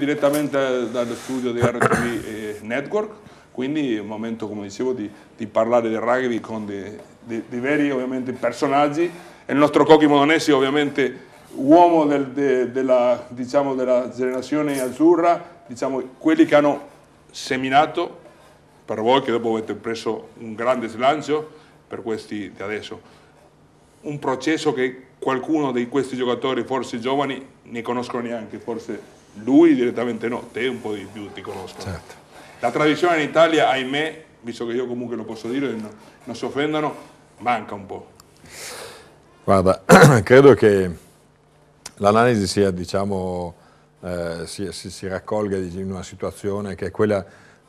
Direttamente dallo studio di RTV eh, Network, quindi è un momento, come dicevo, di, di parlare del rugby con dei, dei, dei veri ovviamente, personaggi. E il nostro Cocchi Modonesi, ovviamente, uomo del, de, della, diciamo, della generazione azzurra, diciamo, quelli che hanno seminato per voi, che dopo avete preso un grande slancio per questi di adesso. Un processo che qualcuno di questi giocatori, forse giovani, ne conoscono neanche, forse lui direttamente no, te un po' di più ti conosco. Certo. La tradizione in Italia, ahimè, visto che io comunque lo posso dire, no, non si offendano, manca un po'. Guarda, credo che l'analisi sia, diciamo, eh, si, si, si, raccolga in una situazione che è quella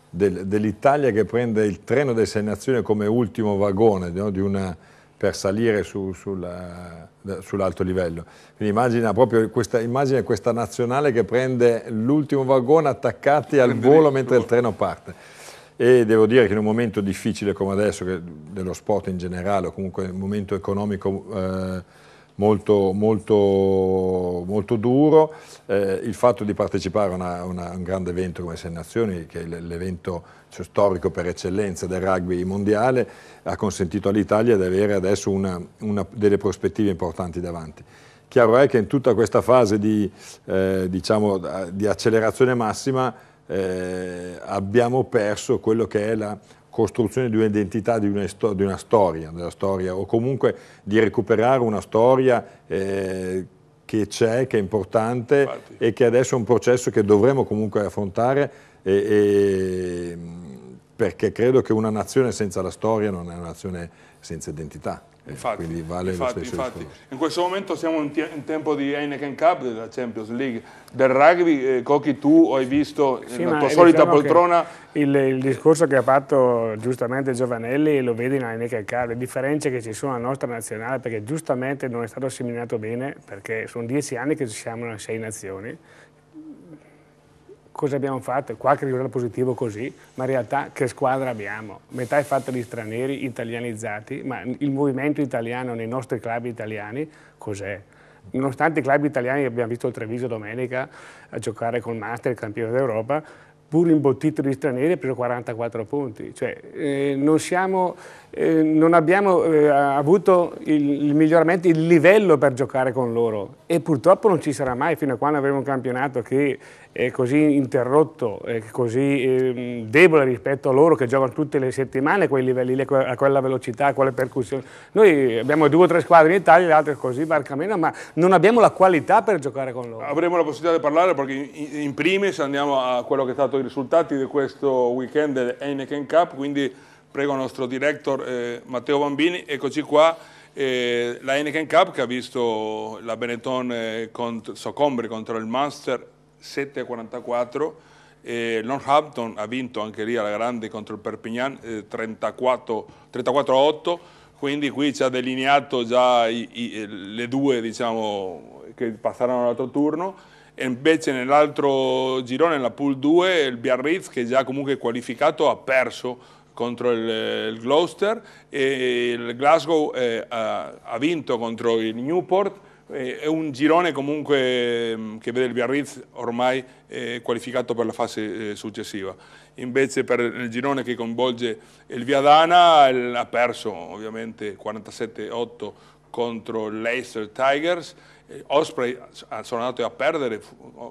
del, dell'Italia che prende il treno delle sei nazioni come ultimo vagone no? di una per salire su, sulla, sull'alto livello. Quindi immagina proprio questa, immagina questa nazionale che prende l'ultimo vagone attaccati al volo mentre il treno parte. E devo dire che in un momento difficile come adesso, dello sport in generale, o comunque un momento economico eh, molto, molto, molto duro, eh, il fatto di partecipare a, una, una, un grande evento come Sei Nazioni, che è l'evento cioè, storico per eccellenza del rugby mondiale, ha consentito all'Italia di avere adesso una, delle prospettive importanti davanti. Chiaro è che in tutta questa fase di, eh, diciamo, di accelerazione massima eh, abbiamo perso quello che è la, costruzione di un'identità, di, di, una storia, della storia, o comunque di recuperare una storia eh, che c'è, che è importante Infatti. e che adesso è un processo che dovremo comunque affrontare e, e, perché credo che una nazione senza la storia non è una nazione senza identità. Eh, infatti, quindi vale infatti, infatti. in questo momento siamo in, in, tempo di Heineken Cup della Champions League del rugby, eh, Cocchi tu hai visto sì, la tua solita diciamo poltrona il, il, discorso che ha fatto giustamente Giovanelli lo vedi in Heineken Cup le differenze che ci sono alla nostra nazionale perché giustamente non è stato seminato bene perché sono dieci anni che ci siamo in sei nazioni cosa abbiamo fatto? Qualche risultato positivo così, ma in realtà che squadra abbiamo? Metà è fatta di stranieri italianizzati, ma il movimento italiano nei nostri club italiani cos'è? Nonostante i club italiani, abbiamo visto il Treviso domenica a giocare col Master, il campione d'Europa, pur imbottito di stranieri, ha preso 44 punti. Cioè, eh, non, siamo, eh, non, abbiamo eh, avuto il, il, miglioramento, il livello per giocare con loro e purtroppo non ci sarà mai fino a quando avremo un campionato che così interrotto, così ehm, debole rispetto a loro che giocano tutte le settimane a quei livelli a quella velocità, a quelle percussioni. Noi abbiamo due o tre squadre in Italia, le altre così, barca meno, ma non abbiamo la qualità per giocare con loro. Avremo la possibilità di parlare perché in primis andiamo a quello che è stato i risultati di questo weekend Heineken Cup, quindi prego il nostro director eh, Matteo Bambini, eccoci qua. Eh, la Heineken Cup che ha visto la Benetton eh, cont soccombre contro il Munster 7 a 44. Eh, Northampton ha vinto anche lì alla grande contro il Perpignan eh, 34, 34 a 8 quindi qui ci ha delineato già i, i, eh, le due diciamo, che passarono all'altro turno e invece nell'altro girone, nella pool 2, il Biarritz che è già comunque qualificato ha perso contro il, eh, il Gloucester e il Glasgow eh, ha, ha vinto contro il Newport eh, è un girone comunque mm, che vede il Biarritz ormai eh, qualificato per la fase eh, successiva. Invece per il girone che coinvolge il Viadana ha perso ovviamente 47-8 contro l'Eister Tigers. Osprey sono andato a perdere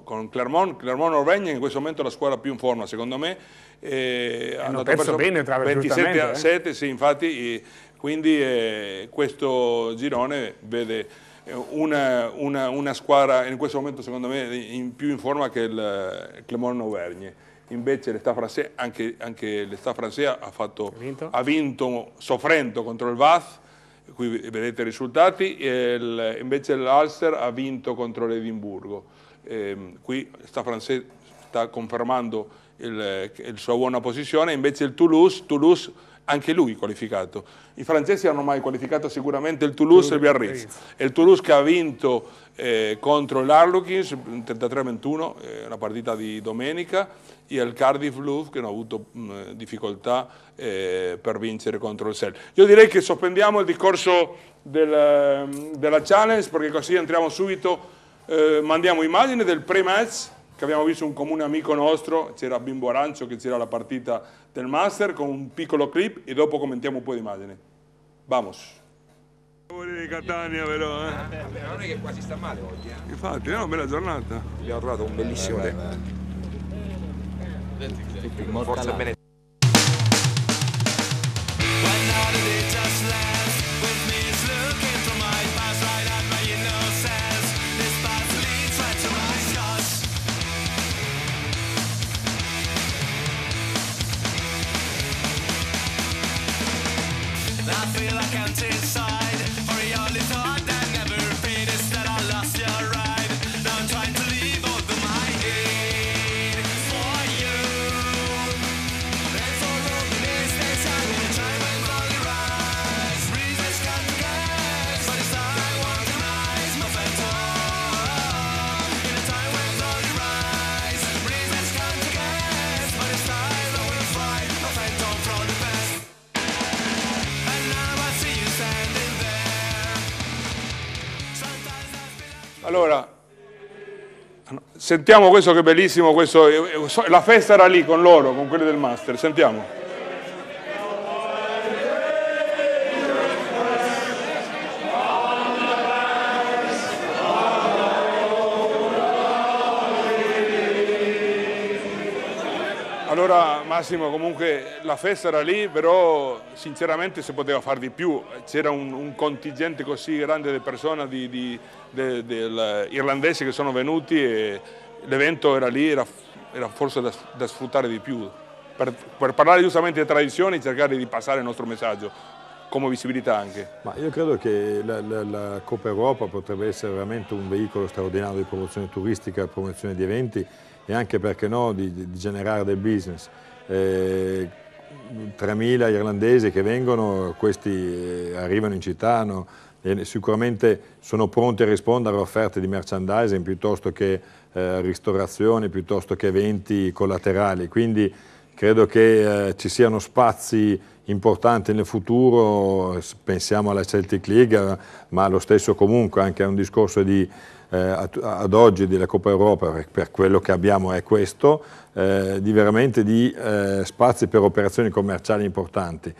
con Clermont, Clermont Norvegna in questo momento è la squadra più in forma secondo me. Eh, hanno perso, perso bene tra 27 a eh? sì infatti, quindi eh, questo girone vede eh, una, una, una, squadra in questo momento secondo me in più in forma che il eh, Clermont Auvergne. Invece l'Està francese, anche, anche l'Està francese ha, fatto, vinto. ha vinto soffrendo contro il Vaz, qui vedete i risultati, il, invece l'Alster ha vinto contro l'Edimburgo. Ehm, qui l'Està francese sta confermando la sua buona posizione, invece il Toulouse, Toulouse anche lui qualificato. I francesi hanno mai qualificato sicuramente il Toulouse e il Biarritz. E il Toulouse che ha vinto eh, contro l'Arlochins 33-21, eh, una partita di domenica, e il Cardiff Blues che non ha avuto mh, difficoltà eh, per vincere contro il Sel. Io direi che sospendiamo il discorso del, della challenge perché così entriamo subito, eh, mandiamo immagini del pre-match che abbiamo visto un comune amico nostro, c'era Bimbo Arancio che c'era la partita del Master, con un piccolo clip e dopo commentiamo un po' di immagini. Vamos! Favore di Catania però, eh? Vabbè, ah, non è che quasi sta male oggi, eh? Infatti, è una bella giornata. Abbiamo trovato un bellissimo eh, tempo. Forse bene. Allora, sentiamo questo che è bellissimo, questo, eh, eh, la festa era lì con loro, con quelli del master, sentiamo. Allora Massimo comunque la festa era lì però sinceramente si poteva fare di più, c'era un, un, contingente così grande di persone di, di, de, del, irlandesi che sono venuti e l'evento era lì, era, era forse da, da, sfruttare di più. Per, per parlare giustamente di tradizioni e cercare di passare il nostro messaggio come visibilità anche. Ma io credo che la, la, la Coppa Europa potrebbe essere veramente un veicolo straordinario di promozione turistica, promozione di eventi e anche perché no di, di generare del business. Eh, 3.000 irlandesi che vengono, questi eh, arrivano in città no? e sicuramente sono pronti a rispondere a offerte di merchandising piuttosto che eh, ristorazioni, piuttosto che eventi collaterali. Quindi credo che eh, ci siano spazi importanti nel futuro, pensiamo alla Celtic League, ma lo stesso comunque anche a un discorso di eh, ad oggi della Coppa Europa, per quello che abbiamo è questo, eh, di veramente di eh, spazi per operazioni commerciali importanti.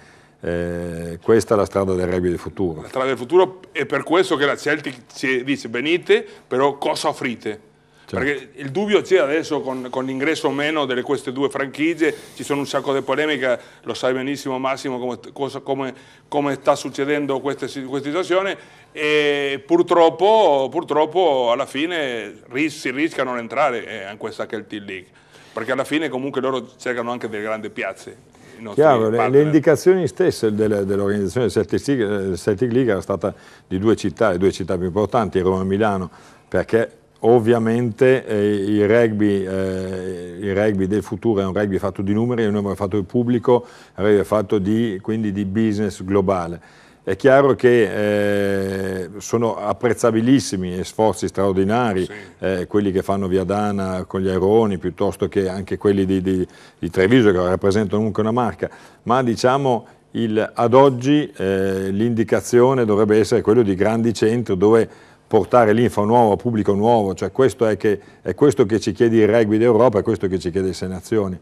Eh, questa è la strada del rugby del futuro. La strada del futuro è per questo che la Celtic ci dice venite, però cosa offrite? Certo. Perché il dubbio c'è adesso con, con l'ingresso o meno di queste due franchigie, ci sono un sacco di polemiche, lo sai benissimo Massimo come, cosa, come, come sta succedendo questa, questa situazione e purtroppo, purtroppo, alla fine ris si rischia di non entrare eh, in questa che league perché alla fine comunque loro cercano anche delle grandi piazze. Chiaro, le, le, indicazioni stesse dell'organizzazione dell del eh, Celtic, League era stata di due città, le due città più importanti, Roma e Milano, perché Ovviamente eh, il, rugby, eh, il, rugby, del futuro è un rugby fatto di numeri, è un rugby fatto di pubblico, è un rugby fatto di, quindi di business globale. È chiaro che eh, sono apprezzabilissimi e sforzi straordinari sì. Eh, quelli che fanno Viadana con gli aeroni piuttosto che anche quelli di, di, di Treviso che rappresentano comunque una marca, ma diciamo il, ad oggi eh, l'indicazione dovrebbe essere quello di grandi centri dove portare l'info nuovo, pubblico nuovo, cioè questo è, che, è questo che ci chiede il rugby d'Europa, è questo che ci chiede le sei nazioni.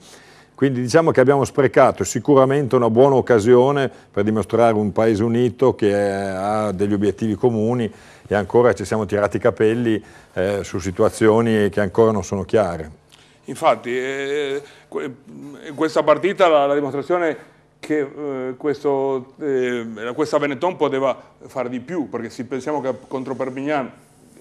Quindi diciamo che abbiamo sprecato sicuramente una buona occasione per dimostrare un paese unito che ha degli obiettivi comuni e ancora ci siamo tirati i capelli eh, su situazioni che ancora non sono chiare. Infatti, eh, questa partita la, la dimostrazione che eh, questo, eh, questa Benetton poteva fare di più, perché se pensiamo che contro Perpignan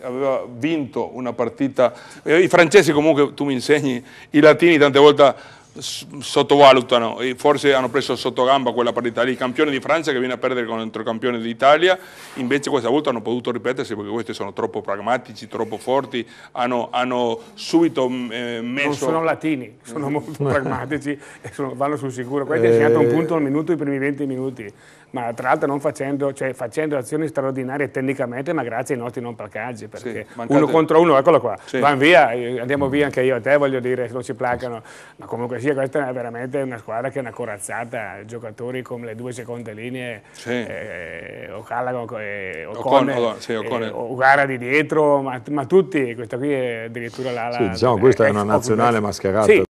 aveva vinto una partita, eh, i francesi comunque, tu mi insegni, i latini tante volte sottovalutano e forse hanno preso sotto gamba quella partita lì, campione di Francia che viene a perdere contro il campione d'Italia, invece questa volta hanno potuto ripetersi perché questi sono troppo pragmatici, troppo forti, hanno, hanno subito mm, eh, messo... Non sono latini, sono molto pragmatici e sono, vanno sul sicuro, questi eh... ha segnato un punto al minuto i primi 20 minuti ma tra l'altro facendo, cioè, facendo, azioni straordinarie tecnicamente, ma grazie ai nostri non placaggi, perché sì, uno contro uno, eccolo qua, sì. vanno via, eh, andiamo via anche io e te, voglio dire, non ci placano, ma comunque sia, questa è veramente una squadra che è una corazzata, giocatori come le due seconde linee, sì. eh, eh, eh o e Ocone, Ocon, sì, Ocone. Ogara di dietro, ma, ma, tutti, questa qui è addirittura la... la sì, diciamo, questa è una nazionale mascherata. Sì,